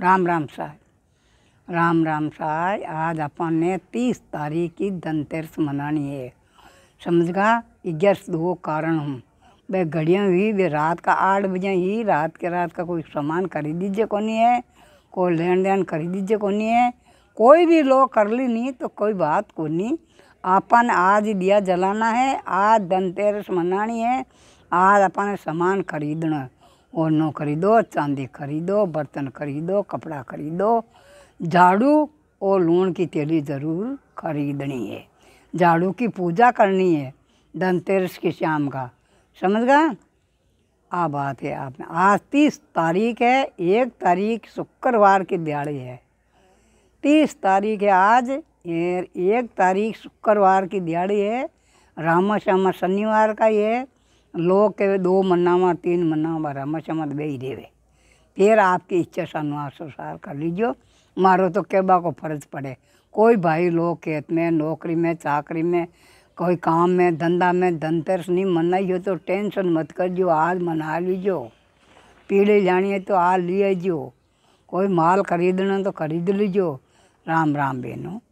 राम राम साहब राम राम साहब आज अपन ने तीस तारीख की धनतेरस मनानी है समझ का ग्यस्त दो कारण हूँ वे घड़िया हुई वे रात का आठ बजे ही रात के रात का कोई सामान खरीद दीजिए को नहीं है कोई लेन देन खरीद दीजिए को नहीं है कोई भी लोग कर ली नहीं तो कोई बात को नहीं अपन आज दिया जलाना है आज धनतेरस मनानी है आज अपन सामान खरीदना है ओढ़ना खरीदो चांदी खरीदो बर्तन खरीदो कपड़ा खरीदो झाड़ू और लून की तेली ज़रूर खरीदनी है झाड़ू की पूजा करनी है धनतेरस की शाम का समझ गए आ बात है आपने आज तीस तारीख है एक तारीख शुक्रवार की दिहाड़ी है तीस तारीख है आज एक तारीख शुक्रवार की दिहाड़ी है रामा श्यामा शनिवार का ये लोग के दो मन्ना में तीन मन्ना में रमत चमत बे देवे फिर आपकी इच्छा अनुसार कर लीजिए मारो तो केबा को फर्ज पड़े कोई भाई लोग खेत में नौकरी में चाकरी में कोई काम में धंधा में धनतेरस नहीं हो तो टेंशन मत कर जो आज मना लीजो पीढ़ी जानी है तो आज लिए जो कोई माल खरीदना तो खरीद लीजो राम राम बहनों